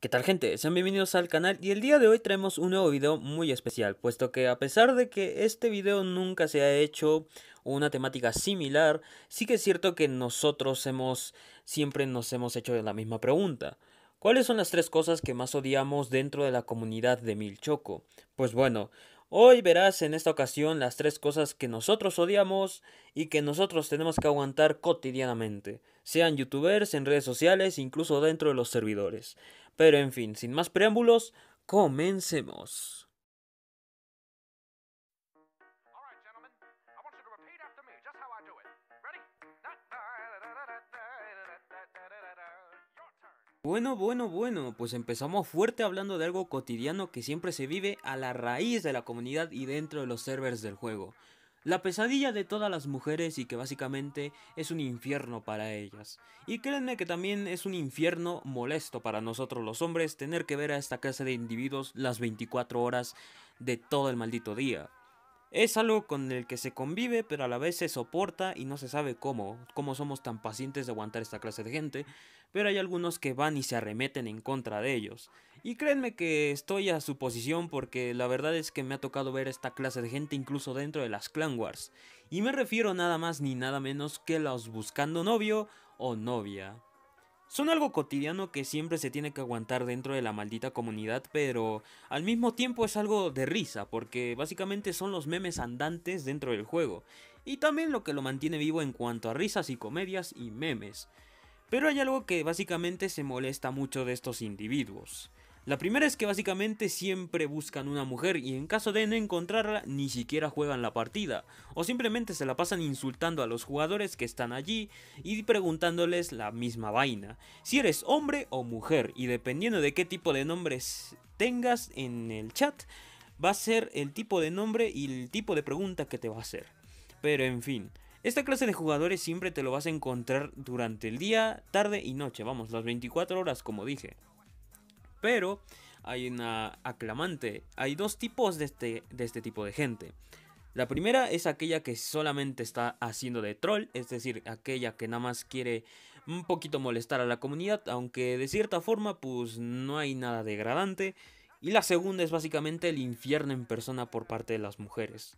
¿Qué tal gente? Sean bienvenidos al canal y el día de hoy traemos un nuevo video muy especial, puesto que a pesar de que este video nunca se ha hecho una temática similar, sí que es cierto que nosotros hemos siempre nos hemos hecho la misma pregunta. ¿Cuáles son las tres cosas que más odiamos dentro de la comunidad de Milchoco? Pues bueno, hoy verás en esta ocasión las tres cosas que nosotros odiamos y que nosotros tenemos que aguantar cotidianamente sean youtubers, en redes sociales, incluso dentro de los servidores. Pero en fin, sin más preámbulos, comencemos. Bueno, bueno, bueno, pues empezamos fuerte hablando de algo cotidiano que siempre se vive a la raíz de la comunidad y dentro de los servers del juego, la pesadilla de todas las mujeres y que básicamente es un infierno para ellas. Y créanme que también es un infierno molesto para nosotros los hombres tener que ver a esta clase de individuos las 24 horas de todo el maldito día. Es algo con el que se convive pero a la vez se soporta y no se sabe cómo, cómo somos tan pacientes de aguantar esta clase de gente, pero hay algunos que van y se arremeten en contra de ellos. Y créanme que estoy a su posición porque la verdad es que me ha tocado ver esta clase de gente incluso dentro de las Clan Wars. Y me refiero nada más ni nada menos que los buscando novio o novia. Son algo cotidiano que siempre se tiene que aguantar dentro de la maldita comunidad, pero al mismo tiempo es algo de risa, porque básicamente son los memes andantes dentro del juego, y también lo que lo mantiene vivo en cuanto a risas y comedias y memes. Pero hay algo que básicamente se molesta mucho de estos individuos, la primera es que básicamente siempre buscan una mujer y en caso de no encontrarla ni siquiera juegan la partida, o simplemente se la pasan insultando a los jugadores que están allí y preguntándoles la misma vaina, si eres hombre o mujer, y dependiendo de qué tipo de nombres tengas en el chat, va a ser el tipo de nombre y el tipo de pregunta que te va a hacer. Pero en fin, esta clase de jugadores siempre te lo vas a encontrar durante el día, tarde y noche, vamos, las 24 horas como dije. Pero hay una aclamante. Hay dos tipos de este, de este tipo de gente. La primera es aquella que solamente está haciendo de troll, es decir, aquella que nada más quiere un poquito molestar a la comunidad, aunque de cierta forma pues no hay nada degradante. Y la segunda es básicamente el infierno en persona por parte de las mujeres.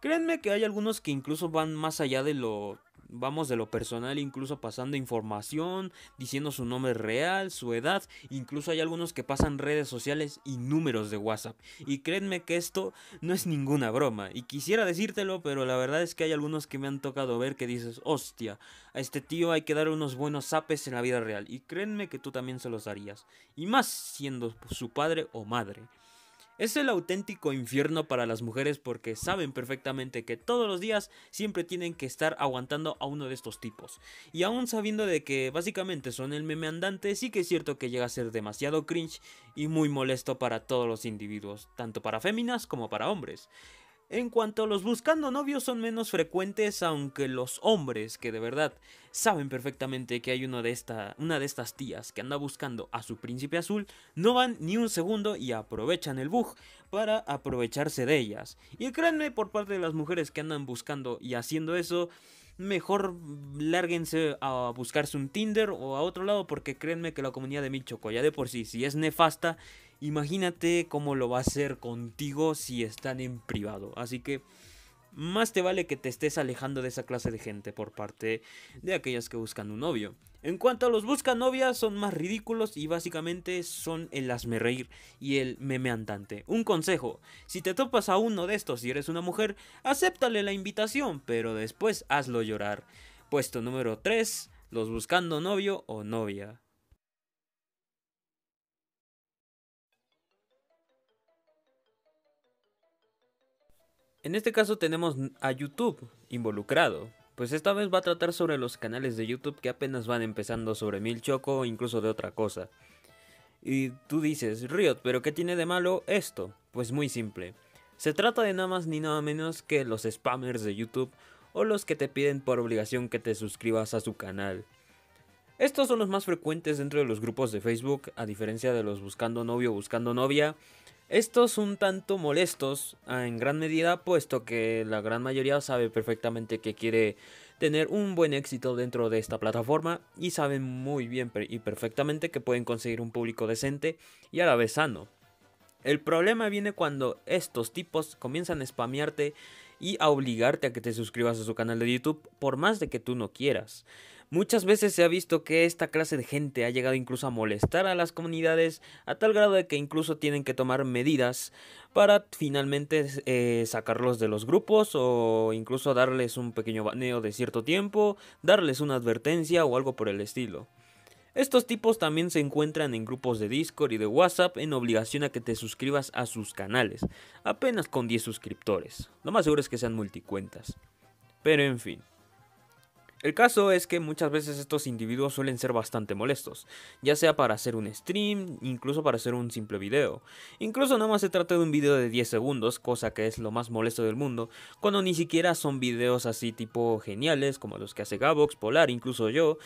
Créanme que hay algunos que incluso van más allá de lo vamos de lo personal, incluso pasando información, diciendo su nombre real, su edad, incluso hay algunos que pasan redes sociales y números de WhatsApp. Y créanme que esto no es ninguna broma, y quisiera decírtelo, pero la verdad es que hay algunos que me han tocado ver que dices, hostia, a este tío hay que dar unos buenos zapes en la vida real, y créeme que tú también se los darías, y más siendo su padre o madre. Es el auténtico infierno para las mujeres porque saben perfectamente que todos los días siempre tienen que estar aguantando a uno de estos tipos. Y aún sabiendo de que básicamente son el meme andante, sí que es cierto que llega a ser demasiado cringe y muy molesto para todos los individuos, tanto para féminas como para hombres. En cuanto a los buscando novios son menos frecuentes, aunque los hombres que de verdad saben perfectamente que hay de esta, una de estas tías que anda buscando a su príncipe azul, no van ni un segundo y aprovechan el bug para aprovecharse de ellas. Y créanme, por parte de las mujeres que andan buscando y haciendo eso, mejor lárguense a buscarse un Tinder o a otro lado porque créanme que la comunidad de Michoco ya de por sí, si es nefasta, Imagínate cómo lo va a hacer contigo si están en privado. Así que más te vale que te estés alejando de esa clase de gente por parte de aquellas que buscan un novio. En cuanto a los buscan novias, son más ridículos y básicamente son el hazme reír y el meme andante. Un consejo: si te topas a uno de estos y eres una mujer, acéptale la invitación, pero después hazlo llorar. Puesto número 3: los buscando novio o novia. En este caso tenemos a YouTube involucrado, pues esta vez va a tratar sobre los canales de YouTube que apenas van empezando sobre Mil Choco o incluso de otra cosa. Y tú dices, Riot, ¿pero qué tiene de malo esto? Pues muy simple. Se trata de nada más ni nada menos que los spammers de YouTube o los que te piden por obligación que te suscribas a su canal. Estos son los más frecuentes dentro de los grupos de Facebook, a diferencia de los buscando novio buscando novia. Estos son tanto molestos ah, en gran medida, puesto que la gran mayoría sabe perfectamente que quiere tener un buen éxito dentro de esta plataforma y saben muy bien y perfectamente que pueden conseguir un público decente y a la vez sano. El problema viene cuando estos tipos comienzan a spamearte y a obligarte a que te suscribas a su canal de YouTube por más de que tú no quieras. Muchas veces se ha visto que esta clase de gente ha llegado incluso a molestar a las comunidades a tal grado de que incluso tienen que tomar medidas para finalmente eh, sacarlos de los grupos o incluso darles un pequeño baneo de cierto tiempo, darles una advertencia o algo por el estilo. Estos tipos también se encuentran en grupos de Discord y de WhatsApp en obligación a que te suscribas a sus canales, apenas con 10 suscriptores. Lo más seguro es que sean multicuentas. Pero en fin. El caso es que muchas veces estos individuos suelen ser bastante molestos, ya sea para hacer un stream, incluso para hacer un simple video. Incluso nada más se trata de un video de 10 segundos, cosa que es lo más molesto del mundo, cuando ni siquiera son videos así tipo geniales como los que hace Gabox, Polar, incluso yo,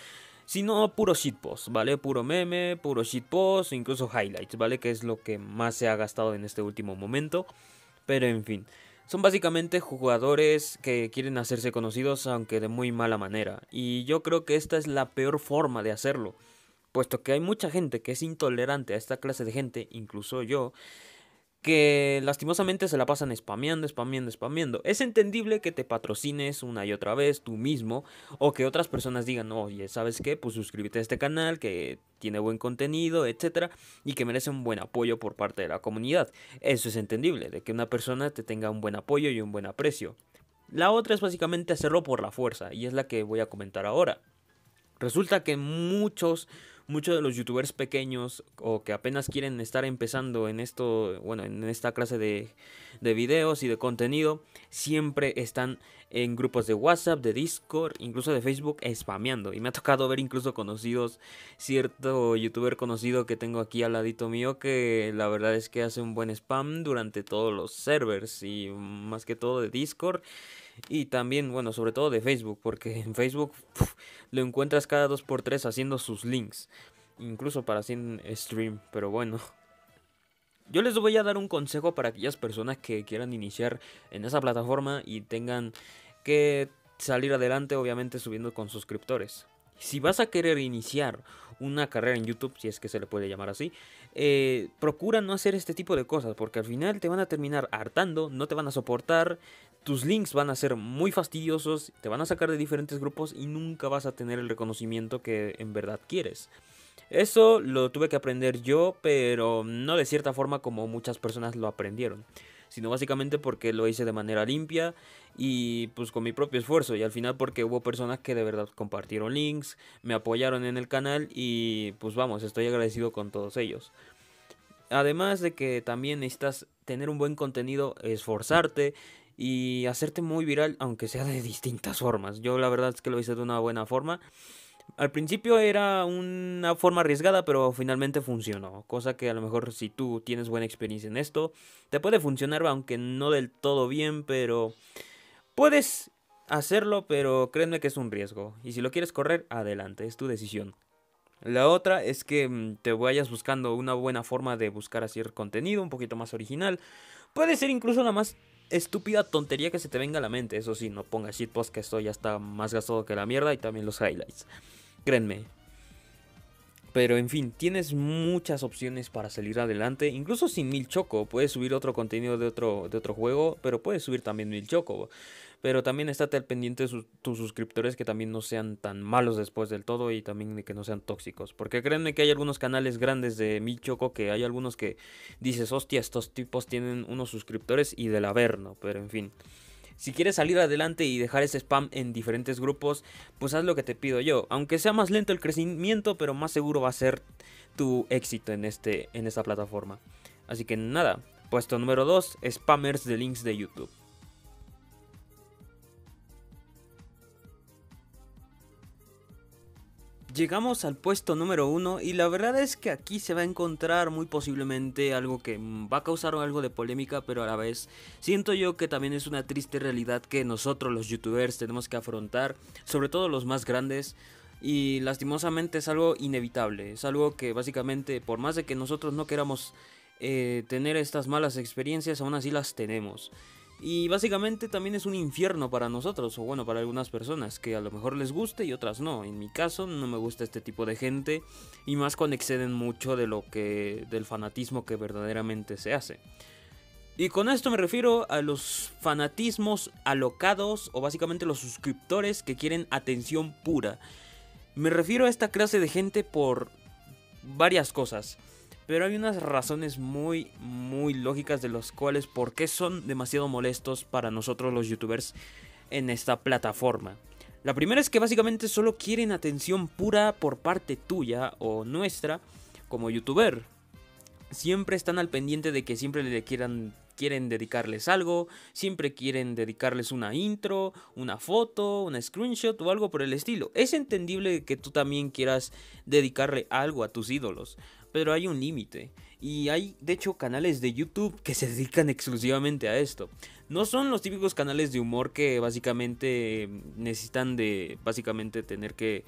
sino puro shitpost, ¿vale? Puro meme, puro shitpost, incluso highlights, ¿vale? Que es lo que más se ha gastado en este último momento, pero en fin. Son básicamente jugadores que quieren hacerse conocidos aunque de muy mala manera. Y yo creo que esta es la peor forma de hacerlo. Puesto que hay mucha gente que es intolerante a esta clase de gente, incluso yo, que lastimosamente se la pasan spameando, spameando, spameando. Es entendible que te patrocines una y otra vez tú mismo o que otras personas digan, oye, ¿sabes qué? Pues suscríbete a este canal que tiene buen contenido, etcétera, y que merece un buen apoyo por parte de la comunidad. Eso es entendible, de que una persona te tenga un buen apoyo y un buen aprecio. La otra es básicamente hacerlo por la fuerza, y es la que voy a comentar ahora. Resulta que muchos, muchos de los youtubers pequeños o que apenas quieren estar empezando en esto, bueno, en esta clase de, videos y de contenido, siempre están en grupos de WhatsApp, de Discord, incluso de Facebook, spameando. Y me ha tocado ver incluso conocidos, cierto youtuber conocido que tengo aquí al ladito mío, que la verdad es que hace un buen spam durante todos los servers y más que todo de Discord y también, bueno, sobre todo de Facebook, porque en Facebook lo encuentras cada 2x3 haciendo sus links. Incluso para 100 stream, pero bueno. Yo les voy a dar un consejo para aquellas personas que quieran iniciar en esa plataforma y tengan que salir adelante, obviamente subiendo con suscriptores. Si vas a querer iniciar una carrera en YouTube, si es que se le puede llamar así, eh, procura no hacer este tipo de cosas, porque al final te van a terminar hartando, no te van a soportar, tus links van a ser muy fastidiosos, te van a sacar de diferentes grupos y nunca vas a tener el reconocimiento que en verdad quieres. Eso lo tuve que aprender yo, pero no de cierta forma como muchas personas lo aprendieron, sino básicamente porque lo hice de manera limpia y pues con mi propio esfuerzo y al final porque hubo personas que de verdad compartieron links, me apoyaron en el canal y pues vamos, estoy agradecido con todos ellos. Además de que también necesitas tener un buen contenido, esforzarte y hacerte muy viral, aunque sea de distintas formas. Yo la verdad es que lo hice de una buena forma. Al principio era una forma arriesgada, pero finalmente funcionó. Cosa que a lo mejor si tú tienes buena experiencia en esto, te puede funcionar, aunque no del todo bien, pero puedes hacerlo, pero créeme que es un riesgo. Y si lo quieres correr, adelante, es tu decisión. La otra es que mm, te vayas buscando una buena forma de buscar hacer contenido un poquito más original. Puede ser incluso la más estúpida tontería que se te venga a la mente. Eso sí, no pongas shitpost que esto ya está más gastado que la mierda y también los highlights. Créenme. Pero en fin, tienes muchas opciones para salir adelante. Incluso sin Mil Choco, puedes subir otro contenido de otro, de otro juego, pero puedes subir también Mil Choco. Pero también estate al pendiente de tus suscriptores que también no sean tan malos después del todo y también de que no sean tóxicos. Porque créanme que hay algunos canales grandes de mi choco que hay algunos que dices, hostia, estos tipos tienen unos suscriptores y del averno. Pero en fin. Si quieres salir adelante y dejar ese spam en diferentes grupos, pues haz lo que te pido yo. Aunque sea más lento el crecimiento, pero más seguro va a ser tu éxito en, este, en esta plataforma. Así que nada, puesto número 2, spammers de links de YouTube. Llegamos al puesto número uno y la verdad es que aquí se va a encontrar muy posiblemente algo que va a causar algo de polémica, pero a la vez siento yo que también es una triste realidad que nosotros los youtubers tenemos que afrontar, sobre todo los más grandes, y lastimosamente es algo inevitable, es algo que básicamente por más de que nosotros no queramos eh, tener estas malas experiencias, aún así las tenemos. Y básicamente también es un infierno para nosotros, o bueno, para algunas personas, que a lo mejor les guste y otras no. En mi caso no me gusta este tipo de gente, y más cuando exceden mucho de lo que. del fanatismo que verdaderamente se hace. Y con esto me refiero a los fanatismos alocados, o básicamente los suscriptores que quieren atención pura. Me refiero a esta clase de gente por varias cosas pero hay unas razones muy, muy lógicas de los cuales por qué son demasiado molestos para nosotros los youtubers en esta plataforma. La primera es que básicamente solo quieren atención pura por parte tuya o nuestra como youtuber. Siempre están al pendiente de que siempre le quieran quieren dedicarles algo, siempre quieren dedicarles una intro, una foto, Un screenshot o algo por el estilo. Es entendible que tú también quieras dedicarle algo a tus ídolos, pero hay un límite. Y hay, de hecho, canales de YouTube que se dedican exclusivamente a esto. No son los típicos canales de humor que básicamente necesitan de, básicamente, tener que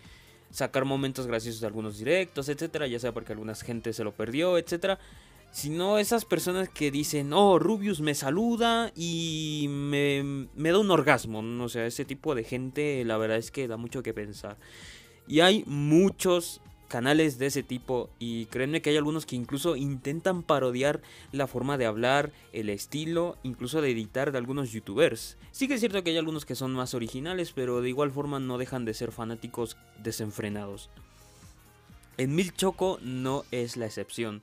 sacar momentos graciosos de algunos directos, etcétera, ya sea porque alguna gente se lo perdió, etcétera, sino esas personas que dicen, "Oh, Rubius me saluda y me, me da un orgasmo", o sea, ese tipo de gente la verdad es que da mucho que pensar. Y hay muchos canales de ese tipo y créanme que hay algunos que incluso intentan parodiar la forma de hablar, el estilo, incluso de editar de algunos youtubers. Sí que es cierto que hay algunos que son más originales, pero de igual forma no dejan de ser fanáticos desenfrenados. En Mil Choco no es la excepción.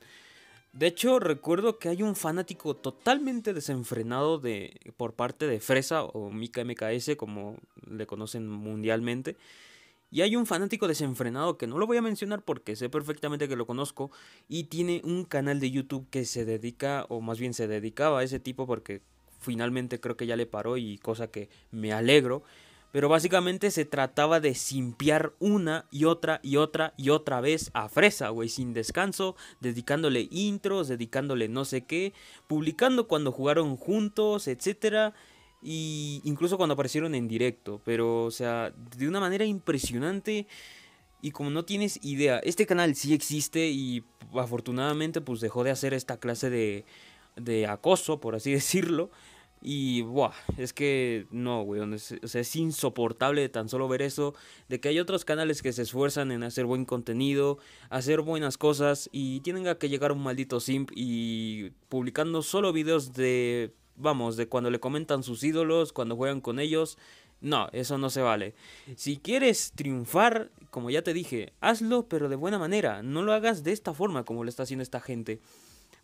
De hecho, recuerdo que hay un fanático totalmente desenfrenado de, por parte de Fresa o Mika MKS, como le conocen mundialmente. Y hay un fanático desenfrenado que no lo voy a mencionar porque sé perfectamente que lo conozco y tiene un canal de YouTube que se dedica, o más bien se dedicaba a ese tipo porque finalmente creo que ya le paró y cosa que me alegro. Pero básicamente se trataba de simpiar una y otra y otra y otra vez a Fresa, güey, sin descanso, dedicándole intros, dedicándole no sé qué, publicando cuando jugaron juntos, etcétera. Y incluso cuando aparecieron en directo, pero o sea, de una manera impresionante y como no tienes idea, este canal sí existe y afortunadamente pues dejó de hacer esta clase de, de acoso, por así decirlo. Y, buah, es que no, weón, o sea, es insoportable tan solo ver eso, de que hay otros canales que se esfuerzan en hacer buen contenido, hacer buenas cosas y tienen que llegar un maldito simp y publicando solo videos de vamos, de cuando le comentan sus ídolos, cuando juegan con ellos. No, eso no se vale. Si quieres triunfar, como ya te dije, hazlo pero de buena manera. No lo hagas de esta forma como lo está haciendo esta gente.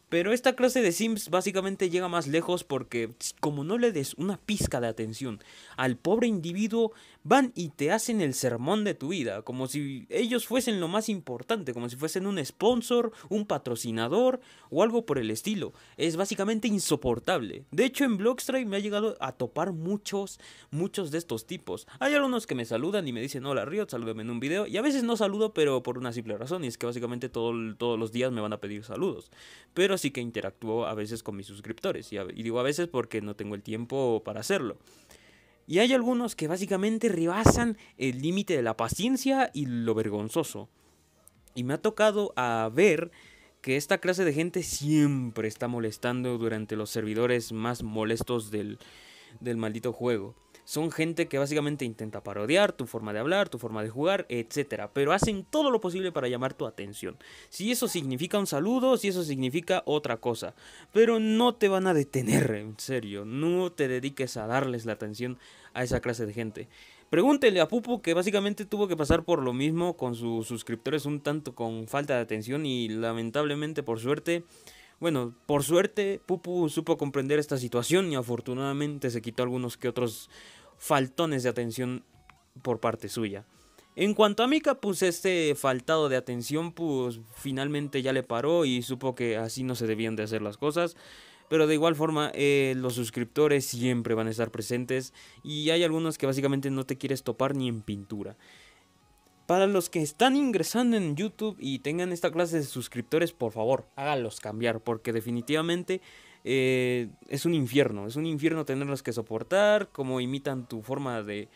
Pero esta clase de Sims básicamente llega más lejos porque como no le des una pizca de atención al pobre individuo, van y te hacen el sermón de tu vida, como si ellos fuesen lo más importante, como si fuesen un sponsor, un patrocinador o algo por el estilo. Es básicamente insoportable. De hecho, en Blockstrike me ha llegado a topar muchos, muchos de estos tipos. Hay algunos que me saludan y me dicen, hola Riot, salúdame en un video. Y a veces no saludo, pero por una simple razón, y es que básicamente todos los días me van a pedir saludos. Pero sí que interactúo a veces con mis suscriptores, y digo a veces porque no tengo el tiempo para hacerlo. Y hay algunos que básicamente rebasan el límite de la paciencia y lo vergonzoso. Y me ha tocado a ver que esta clase de gente siempre está molestando durante los servidores más molestos del, del maldito juego. Son gente que básicamente intenta parodiar tu forma de hablar, tu forma de jugar, etc. Pero hacen todo lo posible para llamar tu atención. Si eso significa un saludo, si eso significa otra cosa. Pero no te van a detener, en serio. No te dediques a darles la atención a esa clase de gente. Pregúntele a Pupo que básicamente tuvo que pasar por lo mismo con sus suscriptores un tanto con falta de atención y lamentablemente por suerte bueno, por suerte Pupu supo comprender esta situación y afortunadamente se quitó algunos que otros faltones de atención por parte suya. En cuanto a Mika, pues este faltado de atención, pues finalmente ya le paró y supo que así no se debían de hacer las cosas. Pero de igual forma, eh, los suscriptores siempre van a estar presentes y hay algunos que básicamente no te quieres topar ni en pintura. Para los que están ingresando en YouTube y tengan esta clase de suscriptores, por favor, háganlos cambiar, porque definitivamente eh, es un infierno, es un infierno tenerlos que soportar, como imitan tu forma de,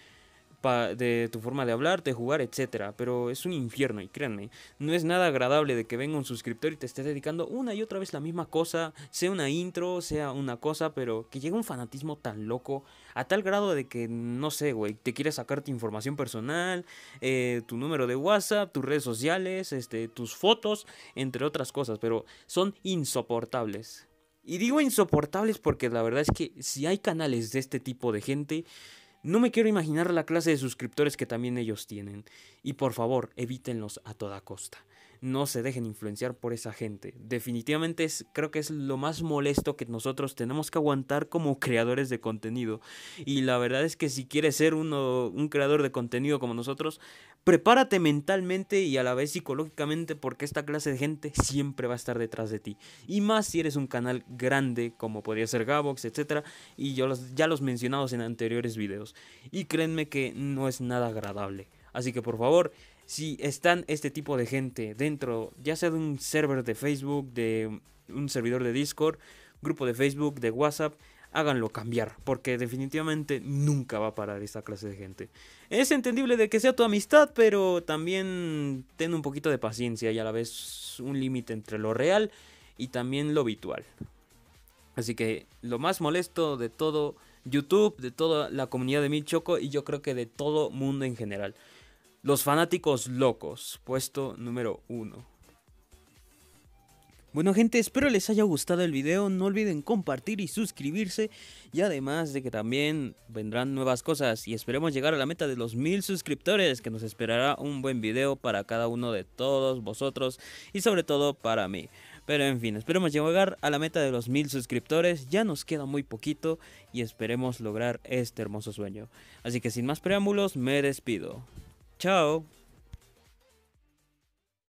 de tu forma de hablar, de jugar, etc Pero es un infierno y créanme, no es nada agradable de que venga un suscriptor y te esté dedicando una y otra vez la misma cosa, sea una intro, sea una cosa, pero que llegue un fanatismo tan loco a tal grado de que, no sé, güey, te quiere sacar tu información personal, eh, tu número de WhatsApp, tus redes sociales, este, tus fotos, entre otras cosas, pero son insoportables. Y digo insoportables porque la verdad es que si hay canales de este tipo de gente, no me quiero imaginar la clase de suscriptores que también ellos tienen. Y por favor, evítenlos a toda costa. No se dejen influenciar por esa gente. Definitivamente es, creo que es lo más molesto que nosotros tenemos que aguantar como creadores de contenido. Y la verdad es que si quieres ser uno, un creador de contenido como nosotros, prepárate mentalmente y a la vez psicológicamente porque esta clase de gente siempre va a estar detrás de ti. Y más si eres un canal grande como podría ser Gabox, etc. Y yo ya los mencionados en anteriores videos. Y créanme que no es nada agradable. Así que por favor, si están este tipo de gente dentro, ya sea de un server de Facebook, de un servidor de Discord, grupo de Facebook, de WhatsApp, háganlo cambiar, porque definitivamente nunca va a parar esta clase de gente. Es entendible de que sea tu amistad, pero también ten un poquito de paciencia y a la vez un límite entre lo real y también lo habitual. Así que lo más molesto de todo YouTube, de toda la comunidad de Mi Choco y yo creo que de todo mundo en general. Los fanáticos locos, puesto número uno. Bueno gente, espero les haya gustado el video, no olviden compartir y suscribirse y además de que también vendrán nuevas cosas y esperemos llegar a la meta de los mil suscriptores que nos esperará un buen video para cada uno de todos vosotros y sobre todo para mí. Pero en fin, esperemos llegar a la meta de los mil suscriptores, ya nos queda muy poquito y esperemos lograr este hermoso sueño. Así que sin más preámbulos, me despido. Chao.